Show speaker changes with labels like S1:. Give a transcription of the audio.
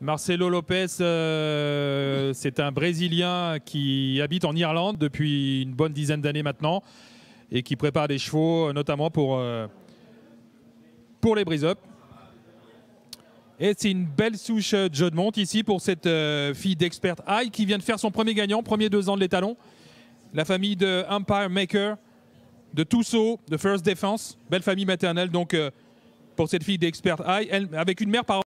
S1: Marcelo Lopez, euh, c'est un Brésilien qui habite en Irlande depuis une bonne dizaine d'années maintenant et qui prépare des chevaux, euh, notamment pour, euh, pour les brise-up. Et c'est une belle souche de jeu de monte ici pour cette fille d'Expert High qui vient de faire son premier gagnant, premier deux ans de l'étalon. La famille de Empire Maker, de Toussaint, de First Defense. Belle famille maternelle donc pour cette fille d'Expert High, avec une mère par